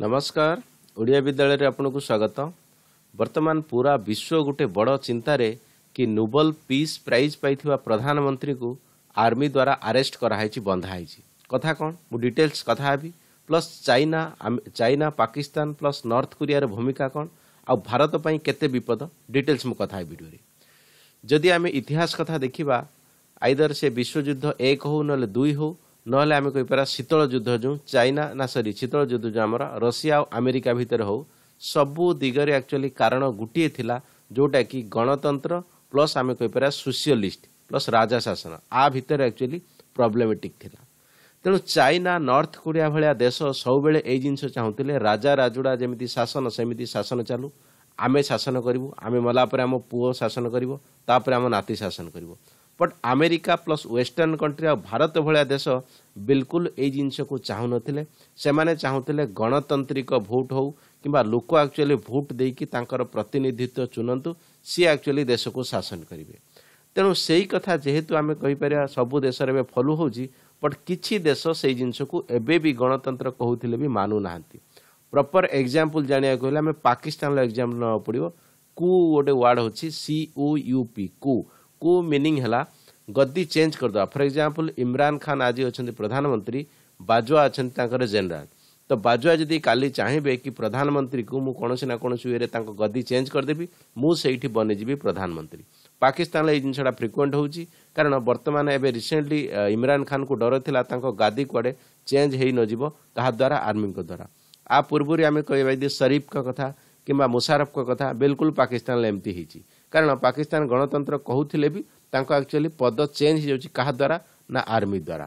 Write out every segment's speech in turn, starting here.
ନମସ୍କାର ଓଡ଼ିଆ ବିଦ୍ୟାଳୟରେ ଆପଣଙ୍କୁ ସ୍ୱାଗତ ବର୍ତ୍ତମାନ ପୁରା ବିଶ୍ୱ ଗୋଟିଏ ବଡ଼ ଚିନ୍ତାରେ କି ନୋବେଲ ପିସ୍ ପ୍ରାଇଜ୍ ପାଇଥିବା ପ୍ରଧାନମନ୍ତ୍ରୀଙ୍କୁ ଆର୍ମି ଦ୍ୱାରା ଆରେଷ୍ଟ କରାହୋଇଛି ବନ୍ଧା ହୋଇଛି କଥା କ'ଣ ମୁଁ ଡିଟେଲ୍ସ କଥା ହେବି plus China China Pakistan plus north କୋରିଆର ଭୂମିକା କ'ଣ ଆଉ ଭାରତ ପାଇଁ କେତେ ବିପଦ ଡିଟେଲ୍ସ ମୁଁ କଥା ହେବି ଭିଡ଼ିଓରେ ଯଦି ଆମେ ଇତିହାସ କଥା ଦେଖିବା ଆଇଦର ସେ ବିଶ୍ୱଯୁଦ୍ଧ ଏକ ହେଉ ନହେଲେ ଦୁଇ ହେଉ ନହେଲେ ଆମେ କହିପାରିବା ଶୀତଳ ଯୁଦ୍ଧ ଯେଉଁ ଚାଇନା ନା ସରି ଶୀତଳ ଯୁଦ୍ଧ ଯେଉଁ ଆମର ରଷିଆ ଆଉ ଆମେରିକା ଭିତରେ ହେଉ ସବୁ ଦିଗରେ ଆକ୍ଚୁଆଲି କାରଣ ଗୋଟିଏ ଥିଲା ଯେଉଁଟାକି ଗଣତନ୍ତ୍ର ପ୍ଲସ୍ ଆମେ କହିପାରିବା ସୋସିଆଲିଷ୍ଟ ପ୍ଲସ୍ ରାଜା ଶାସନ ଆ ଭିତରେ ଆକ୍ଚୁଆଲି ପ୍ରୋବ୍ଲେମେଟିକ୍ ଥିଲା ତେଣୁ ଚାଇନା ନର୍ଥ କୋରିଆ ଭଳିଆ ଦେଶ ସବୁବେଳେ ଏଇ ଜିନିଷ ଚାହୁଁଥିଲେ ରାଜା ରାଜୁଡ଼ା ଯେମିତି ଶାସନ ସେମିତି ଶାସନ ଚାଲୁ ଆମେ ଶାସନ କରିବୁ ଆମେ ମଲା ପରେ ଆମ ପୁଅ ଶାସନ କରିବ ତାପରେ ଆମ ନାତି ଶାସନ କରିବ but America plus western country ଆଉ ଭାରତ ଭଳିଆ ଦେଶ ବିଲକୁଲ ଏଇ ଜିନିଷକୁ ଚାହୁଁନଥିଲେ ସେମାନେ ଚାହୁଁଥିଲେ ଗଣତାନ୍ତ୍ରିକ ଭୋଟ ହେଉ କିମ୍ବା ଲୋକ ଆକ୍ଚୁଆଲି ଭୋଟ ଦେଇକି ତାଙ୍କର ପ୍ରତିନିଧିତ୍ୱ ଚୁନନ୍ତୁ ସିଏ ଆକ୍ଚୁଆଲି ଦେଶକୁ ଶାସନ କରିବେ ତେଣୁ ସେଇ କଥା ଯେହେତୁ ଆମେ କହିପାରିବା ସବୁ ଦେଶରେ ଏବେ ଫଲୋ ହେଉଛି ବଟ୍ କିଛି ଦେଶ ସେଇ ଜିନିଷକୁ ଏବେ ବି ଗଣତନ୍ତ୍ର କହୁଥିଲେ ବି ମାନୁନାହାନ୍ତି ପ୍ରପର୍ ଏକ୍ଜାମ୍ପଲ୍ ଜାଣିବାକୁ ହେଲେ ଆମେ ପାକିସ୍ତାନର ଏକ୍ଜାମ୍ପଲ୍ ନେବାକୁ ପଡ଼ିବ କୁ ଗୋଟେ ୱାର୍ଡ଼ ହେଉଛି ସି ଓ ୟୁ ପି କୁ କୁ ମିନିଂ ହେଲା ଗଦି ଚେଞ୍ଜ କରିଦେବା ଫର ଏକ୍ଜାମ୍ପଲ ଇମ୍ରାନ ଖାନ ଆଜି ଅଛନ୍ତି ପ୍ରଧାନମନ୍ତ୍ରୀ ବାଜୱା ଅଛନ୍ତି ତାଙ୍କର ଜେନେରାଲ ତ ବାଜୱା ଯଦି କାଲି ଚାହିଁବେ କି ପ୍ରଧାନମନ୍ତ୍ରୀକୁ ମୁଁ କୌଣସି ନା କୌଣସି ୱେରେ ତାଙ୍କ ଗଦି ଚେଞ୍ଜ କରିଦେବି ମୁଁ ସେଇଠି ବନିଯିବି ପ୍ରଧାନମନ୍ତ୍ରୀ ପାକିସ୍ତାନରେ ଏଇ ଜିନିଷଟା ଫ୍ରିକୁଏଣ୍ଟ ହେଉଛି କାରଣ ବର୍ତ୍ତମାନ ଏବେ ରିସେଣ୍ଟଲି ଇମ୍ରାନ ଖାନଙ୍କୁ ଡର ଥିଲା ତାଙ୍କ ଗାଦି କୁଆଡ଼େ ଚେଞ୍ଜ ହୋଇନଯିବ କାହାଦ୍ୱାରା ଆର୍ମିଙ୍କ ଦ୍ୱାରା ଆ ପୂର୍ବରୁ ଆମେ କହିବା ଯଦି ସରିଫ୍ଙ୍କ କଥା କିମ୍ବା ମୁସାରଫଙ୍କ କଥା ବିଲକୁଲ ପାକିସ୍ତାନରେ ଏମିତି ହୋଇଛି କାରଣ ପାକିସ୍ତାନ ଗଣତନ୍ତ୍ର କହୁଥିଲେ ବି ତାଙ୍କ ଆକ୍ଚୁଆଲି ପଦ ଚେଞ୍ଜ ହେଇଯାଉଛି କାହାଦ୍ୱାରା ନା ଆର୍ମି ଦ୍ୱାରା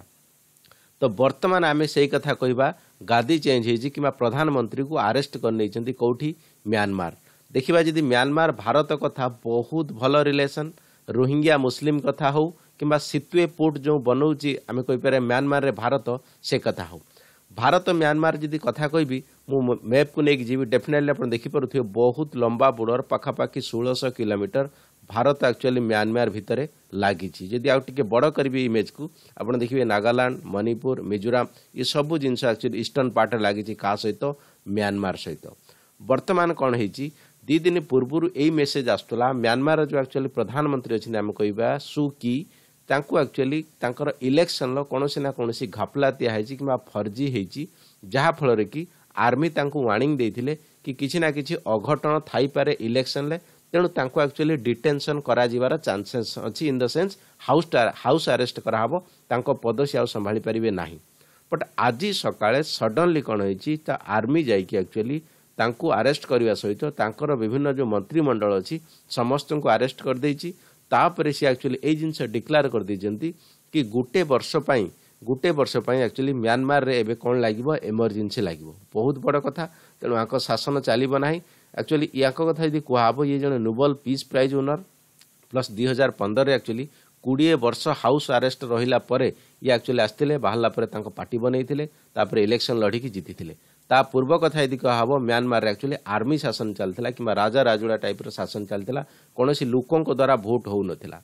ତ ବର୍ତ୍ତମାନ ଆମେ ସେଇ କଥା କହିବା ଗାଦି ଚେଞ୍ଜ ହେଇଛି କିମ୍ବା ପ୍ରଧାନମନ୍ତ୍ରୀଙ୍କୁ ଆରେଷ୍ଟ କରିନେଇଛନ୍ତି କେଉଁଠି ମ୍ୟାନମାର ଦେଖିବା ଯଦି ମ୍ୟାନମାର ଭାରତ କଥା ବହୁତ ଭଲ ରିଲେସନ୍ ରୋହିଙ୍ଗିଆ ମୁସଲିମ୍ କଥା ହେଉ କିମ୍ବା ସିତୁଏ ପୋର୍ଟ ଯେଉଁ ବନଉଛି ଆମେ କହିପାରିବା ମ୍ୟାନମାରରେ ଭାରତ ସେ କଥା ହେଉ ଭାରତ ମ୍ୟାନମାର ଯଦି କଥା କହିବି ମୁଁ ମ୍ୟାପ୍କୁ ନେଇକି ଯିବି ଡେଫିନେଟଲି ଆପଣ ଦେଖିପାରୁଥିବେ ବହୁତ ଲମ୍ବା ବୋର୍ଡର ପାଖାପାଖି ଷୋହଳଶହ କିଲୋମିଟର ଭାରତ ଆକ୍ଚୁଆଲି ମ୍ୟାନମାର ଭିତରେ ଲାଗିଛି ଯଦି ଆଉ ଟିକେ ବଡ଼ କରିବି ଇମେଜ୍କୁ ଆପଣ ଦେଖିବେ ନାଗାଲାଣ୍ଡ ମଣିପୁର ମିଜୋରାମ ଏସବୁ ଜିନିଷ ଆକ୍ଚୁଆଲି ଇଷ୍ଟର୍ଣ୍ଣ ପାର୍ଟରେ ଲାଗିଛି କାହା ସହିତ ମ୍ୟାନମାର ସହିତ ବର୍ତ୍ତମାନ କ'ଣ ହେଇଛି ଦୁଇ ଦିନ ପୂର୍ବରୁ ଏଇ ମେସେଜ୍ ଆସୁଥିଲା ମ୍ୟାନମାରର ଯେଉଁ ଆକ୍ଚୁଆଲି ପ୍ରଧାନମନ୍ତ୍ରୀ ଅଛନ୍ତି ଆମେ କହିବା ସୁ କି ତାଙ୍କୁ ଆକ୍ଚୁଆଲି ତାଙ୍କର ଇଲେକ୍ସନର କୌଣସି ନା କୌଣସି ଘପଲା ଦିଆ ହେଇଛି କିମ୍ବା ଫର୍ଜି ହେଇଛି ଯାହାଫଳରେ କି ଆର୍ମି ତାଙ୍କୁ ୱାର୍ଣ୍ଣିଂ ଦେଇଥିଲେ କି କିଛି ନା କିଛି ଅଘଟଣ ଥାଇପାରେ ଇଲେକ୍ସନରେ ତେଣୁ ତାଙ୍କୁ ଆକ୍ଚୁଆଲି ଡିଟେନସନ୍ କରାଯିବାର ଚାନ୍ସେସ୍ ଅଛି in the sense house house arrest କରାହେବ ତାଙ୍କ ପଦସୀ ଆଉ ସମ୍ଭାଳି ପାରିବେ ନାହିଁ ବଟ୍ ଆଜି ସକାଳେ ସଡନ୍ଲି କ'ଣ ହେଇଛି ତା ଆର୍ମି ଯାଇକି ଆକ୍ଚୁଆଲି ତାଙ୍କୁ ଆରେଷ୍ଟ କରିବା ସହିତ ତାଙ୍କର ବିଭିନ୍ନ ଯେଉଁ ମନ୍ତ୍ରିମଣ୍ଡଳ ଅଛି ସମସ୍ତଙ୍କୁ ଆରେଷ୍ଟ କରିଦେଇଛି ତାପରେ ସେ ଆକ୍ଚୁଆଲି ଏଇ ଜିନିଷ ଡିକ୍ଲାର କରିଦେଇଛନ୍ତି କି ଗୋଟେ ବର୍ଷ ପାଇଁ ଗୋଟେ ବର୍ଷ ପାଇଁ ଆକ୍ଚୁଆଲି ମ୍ୟାନମାରରେ ଏବେ କ'ଣ ଲାଗିବ ଏମର୍ଜେନ୍ସି ଲାଗିବ ବହୁତ ବଡ଼ କଥା ତେଣୁ ଆଙ୍କ ଶାସନ ଚାଲିବ ନାହିଁ ଆକ୍ଚୁଆଲି ୟାଙ୍କ କଥା ଯଦି କୁହାହେବ ଇଏ ଜଣେ Nobel peace prize owner plus ଦୁଇ ହଜାର ପନ୍ଦରରେ ଆକ୍ଚୁଆଲି କୋଡ଼ିଏ ବର୍ଷ ହାଉସ୍ ଆରେଷ୍ଟ ରହିଲା ପରେ ଇଏ ଆକ୍ଚୁଆଲି ଆସିଥିଲେ ବାହାରିଲା ପରେ ତାଙ୍କ ପାର୍ଟି ବନେଇଥିଲେ ତାପରେ ଇଲେକ୍ସନ୍ ଲଢ଼ିକି ଜିତିଥିଲେ ତା ପୂର୍ବ କଥା ଯଦି କୁହାହେବ ମ୍ୟାନମାରରେ ଆକ୍ଚୁଆଲି ଆର୍ମି ଶାସନ ଚାଲିଥିଲା କିମ୍ବା ରାଜା ରାଜୁଡ଼ା ଟାଇପ୍ର ଶାସନ ଚାଲିଥିଲା କୌଣସି ଲୋକଙ୍କ ଦ୍ୱାରା ଭୋଟ୍ ହେଉନଥିଲା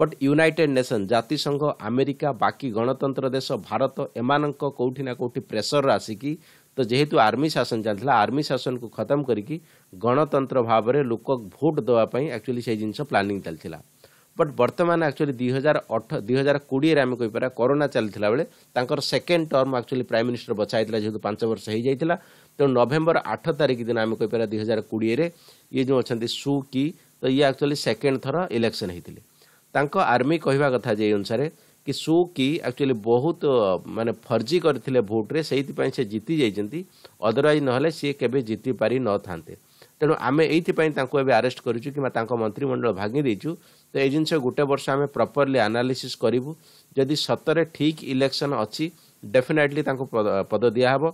ବଟ୍ ୟୁନାଇଟେଡ୍ ନେସନ୍ ଜାତିସଂଘ ଆମେରିକା ବାକି ଗଣତନ୍ତ୍ର ଦେଶ ଭାରତ ଏମାନଙ୍କ କେଉଁଠି ନା କେଉଁଠି ପ୍ରେସର ଆସିକି ତ ଯେହେତୁ ଆର୍ମି ଶାସନ ଚାଲିଥିଲା ଆର୍ମି ଶାସନକୁ ଖତମ କରିକି ଗଣତନ୍ତ୍ର ଭାବରେ ଲୋକ ଭୋଟ୍ ଦେବା ପାଇଁ ଆକ୍ଚୁଆଲି ସେଇ ଜିନିଷ ପ୍ଲାନିଂ ଚାଲିଥିଲା ବଟ୍ ବର୍ତ୍ତମାନ ଆକ୍ଚୁଆଲି ଦୁଇ ହଜାର ଅଠ ଦୁଇ ହଜାର କୋଡ଼ିଏରେ ଆମେ କହିପାରିବା କରୋନା ଚାଲିଥିଲା ବେଳେ ତାଙ୍କର second term actually prime minister ବଛା ହେଇଥିଲା ଯେହେତୁ ପାଞ୍ଚ ବର୍ଷ ହେଇଯାଇଥିଲା ତେଣୁ ନଭେମ୍ବର ଆଠ ତାରିଖ ଦିନ ଆମେ କହିପାରିବା ଦୁଇ ହଜାର କୋଡ଼ିଏରେ ଇଏ ଯେଉଁ ଅଛନ୍ତି ସୁ କି ତ ଇଏ ଆକ୍ଚୁଆଲି ସେକେଣ୍ଡ ଥର ଇଲେକ୍ସନ୍ ହେଇଥିଲେ ତାଙ୍କ ଆର୍ମି କହିବା କଥା ଯେ ଏଇ ଅନୁସାରେ କି ସୁ କି ଆକ୍ଚୁଆଲି ବହୁତ ମାନେ ଫର୍ଜି କରିଥିଲେ ଭୋଟ୍ରେ ସେଇଥିପାଇଁ ସେ ଜିତି ଯାଇଛନ୍ତି ଅଦରୱାଇଜ୍ ନହେଲେ ସିଏ କେବେ ଜିତି ପାରିନଥାନ୍ତେ ତେଣୁ ଆମେ ଏଇଥିପାଇଁ ତାଙ୍କୁ ଏବେ ଆରେଷ୍ଟ କରିଛୁ କିମ୍ବା ତାଙ୍କ ମନ୍ତ୍ରିମଣ୍ଡଳ ଭାଙ୍ଗି ଦେଇଛୁ ତ ଏଇ ଜିନିଷ ଗୋଟେ ବର୍ଷ ଆମେ ପ୍ରପର୍ଲି ଆନାଲିସିସ୍ କରିବୁ ଯଦି ସତରେ ଠିକ୍ ଇଲେକ୍ସନ୍ ଅଛି ଡେଫିନେଟ୍ଲି ତାଙ୍କୁ ପଦ ଦିଆହେବ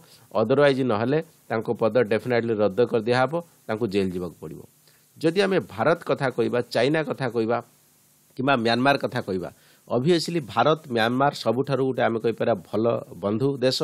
ଅଦରୱାଇଜ୍ ନହେଲେ ତାଙ୍କ ପଦ ଡେଫିନେଟ୍ଲି ରଦ୍ଦ କରିଦିଆହେବ ତାଙ୍କୁ ଜେଲ୍ ଯିବାକୁ ପଡ଼ିବ ଯଦି ଆମେ ଭାରତ କଥା କହିବା ଚାଇନା କଥା କହିବା କିମ୍ବା ମ୍ୟାନମାର କଥା କହିବା ଅଭିଅସ୍ଲି ଭାରତ ମ୍ୟାନମାର ସବୁଠାରୁ ଗୋଟେ ଆମେ କହିପାରିବା ଭଲ ବନ୍ଧୁ ଦେଶ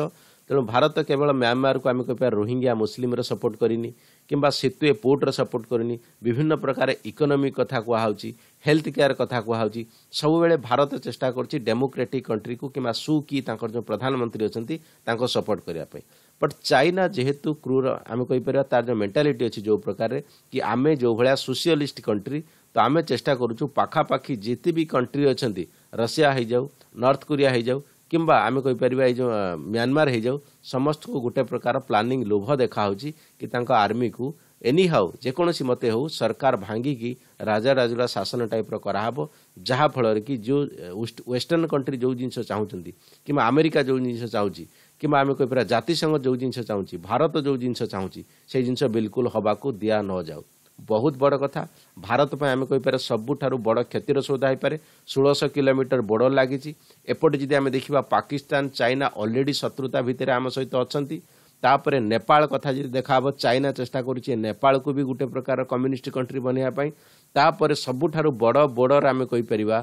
ତେଣୁ ଭାରତ କେବଳ ମ୍ୟାମାରକୁ ଆମେ କହିପାରିବା ରୋହିଙ୍ଗ୍ୟା ମୁସଲିମର ସପୋର୍ଟ କରିନି କିମ୍ବା ସେତୁଏ ପୋର୍ଟର ସପୋର୍ଟ କରିନି ବିଭିନ୍ନ ପ୍ରକାର ଇକୋନୋମିକ୍ କଥା କୁହାହେଉଛି ହେଲ୍ଥ କେୟାର କଥା କୁହାହେଉଛି ସବୁବେଳେ ଭାରତ ଚେଷ୍ଟା କରୁଛି ଡେମୋକ୍ରେଟିକ୍ କଣ୍ଟ୍ରିକୁ କିମ୍ବା ସୁ କି ତାଙ୍କର ଯେଉଁ ପ୍ରଧାନମନ୍ତ୍ରୀ ଅଛନ୍ତି ତାଙ୍କ ସପୋର୍ଟ କରିବା ପାଇଁ ବଟ୍ ଚାଇନା ଯେହେତୁ କ୍ରୁର ଆମେ କହିପାରିବା ତାର ଯେଉଁ ମେଣ୍ଟାଲିଟି ଅଛି ଯେଉଁ ପ୍ରକାରରେ କି ଆମେ ଯେଉଁଭଳିଆ ସୋସିଆଲିଷ୍ଟ କଣ୍ଟ୍ରି ତ ଆମେ ଚେଷ୍ଟା କରୁଛୁ ପାଖାପାଖି ଯେତେ ବି କଣ୍ଟ୍ରି ଅଛନ୍ତି ରଷିଆ ହେଇଯାଉ ନର୍ଥ କୋରିଆ ହୋଇଯାଉ କିମ୍ବା ଆମେ କହିପାରିବା ଏଇ ଯେଉଁ ମ୍ୟାନମାର ହେଇଯାଉ ସମସ୍ତଙ୍କୁ ଗୋଟେ ପ୍ରକାର ପ୍ଲାନିଂ ଲୋଭ ଦେଖାହେଉଛି କି ତାଙ୍କ ଆର୍ମିକୁ ଏନି ହାଉ ଯେକୌଣସି ମତେ ହେଉ ସରକାର ଭାଙ୍ଗିକି ରାଜା ରାଜୁଡ଼ା ଶାସନ ଟାଇପ୍ର କରାହେବ ଯାହାଫଳରେ କି ଯେଉଁ ୱେଷ୍ଟର୍ଣ୍ଣ କଣ୍ଟ୍ରି ଯେଉଁ ଜିନିଷ ଚାହୁଁଛନ୍ତି କିମ୍ବା ଆମେରିକା ଯେଉଁ ଜିନିଷ ଚାହୁଁଛି କିମ୍ବା ଆମେ କହିପାରିବା ଜାତିସଂଘ ଯେଉଁ ଜିନିଷ ଚାହୁଁଛି ଭାରତ ଯେଉଁ ଜିନିଷ ଚାହୁଁଛି ସେଇ ଜିନିଷ ବିଲକୁଲ ହେବାକୁ ଦିଆ ନଯାଉ ବହୁତ ବଡ଼ କଥା ଭାରତ ପାଇଁ ଆମେ କହିପାରିବା ସବୁଠାରୁ ବଡ଼ କ୍ଷତିର ସଉଦା ହୋଇପାରେ ଷୋଳଶହ କିଲୋମିଟର ବୋର୍ଡର ଲାଗିଛି ଏପଟେ ଯଦି ଆମେ ଦେଖିବା ପାକିସ୍ତାନ ଚାଇନା ଅଲରେଡି ଶତ୍ରୁତା ଭିତରେ ଆମ ସହିତ ଅଛନ୍ତି ତାପରେ ନେପାଳ କଥା ଯଦି ଦେଖାହେବ ଚାଇନା ଚେଷ୍ଟା କରୁଛି ନେପାଳକୁ ବି ଗୋଟେ ପ୍ରକାର କମ୍ୟୁନିଷ୍ଟ କଣ୍ଟ୍ରି ବନେଇବା ପାଇଁ ତାପରେ ସବୁଠାରୁ ବଡ଼ ବୋର୍ଡର ଆମେ କହିପାରିବା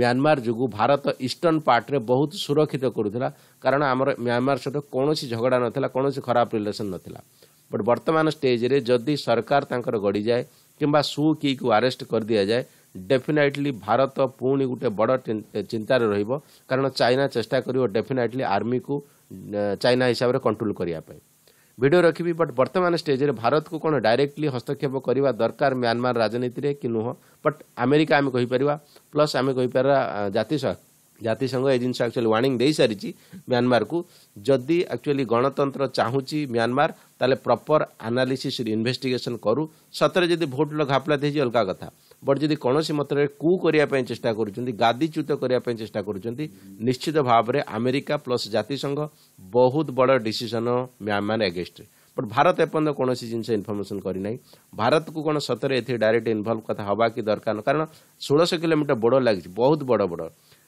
ମ୍ୟାନମାର ଯୋଗୁଁ ଭାରତ ଇଷ୍ଟର୍ଣ୍ଣ ପାର୍ଟରେ ବହୁତ ସୁରକ୍ଷିତ କରୁଥିଲା କାରଣ ଆମର ମ୍ୟାନମାର ସହିତ କୌଣସି ଝଗଡ଼ା ନଥିଲା କୌଣସି ଖରାପ ରିଲେସନ୍ ନଥିଲା ବଟ୍ ବର୍ତ୍ତମାନ ଷ୍ଟେଜ୍ରେ ଯଦି ସରକାର ତାଙ୍କର ଗଡ଼ିଯାଏ କିମ୍ବା ସୁ କିକୁ ଆରେଷ୍ଟ କରିଦିଆଯାଏ ଡେଫିନାଇଟଲି ଭାରତ ପୁଣି ଗୋଟେ ବଡ଼ ଚିନ୍ତାରେ ରହିବ କାରଣ ଚାଇନା ଚେଷ୍ଟା କରିବ ଡେଫିନାଇଟଲି ଆର୍ମିକୁ ଚାଇନା ହିସାବରେ କଣ୍ଟ୍ରୋଲ କରିବା ପାଇଁ ଭିଡ଼ିଓ ରଖିବି ବଟ୍ ବର୍ତ୍ତମାନ ଷ୍ଟେଜ୍ରେ ଭାରତକୁ କ'ଣ ଡାଇରେକ୍ଟଲି ହସ୍ତକ୍ଷେପ କରିବା ଦରକାର ମ୍ୟାନମାର ରାଜନୀତିରେ କି ନୁହଁ ବଟ୍ ଆମେରିକା ଆମେ କହିପାରିବା ପ୍ଲସ୍ ଆମେ କହିପାରିବା ଜାତିସଂଘ ଜାତିସଂଘ ଏ ଜିନିଷ ଆକ୍ଚୁଆଲି ୱାର୍ଣ୍ଣିଂ ଦେଇସାରିଛି ମ୍ୟାନମାରକୁ ଯଦି ଆକ୍ଚୁଆଲି ଗଣତନ୍ତ୍ର ଚାହୁଁଛି ମ୍ୟାନମାର ତାହେଲେ ପ୍ରପର ଆନାଲିସିସ୍ ଇନଭେଷ୍ଟିଗେସନ୍ କରୁ ସତରେ ଯଦି ଭୋଟ୍ର ଘାପଲାତ ହେଇଛି ଅଲଗା କଥା ବଟ୍ ଯଦି କୌଣସି ମତରେ କୁ କରିବା ପାଇଁ ଚେଷ୍ଟା କରୁଛନ୍ତି ଗାଦିଚ୍ୟୁତ କରିବା ପାଇଁ ଚେଷ୍ଟା କରୁଛନ୍ତି ନିଶ୍ଚିତ ଭାବରେ ଆମେରିକା ପ୍ଲସ୍ ଜାତିସଂଘ ବହୁତ ବଡ଼ ଡିସିସନ୍ ମ୍ୟାନମାର ଏଗେନଷ୍ଟରେ ବଟ୍ ଭାରତ ଏପର୍ଯ୍ୟନ୍ତ କୌଣସି ଜିନିଷ ଇନଫର୍ମେସନ୍ କରିନାହିଁ ଭାରତକୁ କ'ଣ ସତରେ ଏଥିରେ ଡାଇରେକ୍ଟ ଇନଭଲ୍ଭ କଥା ହେବା କି ଦରକାର କାରଣ ଷୋଳଶହ କିଲୋମିଟର ବୋର୍ଡର ଲାଗିଛି ବହୁତ ବଡ଼ ବୋର୍ଡର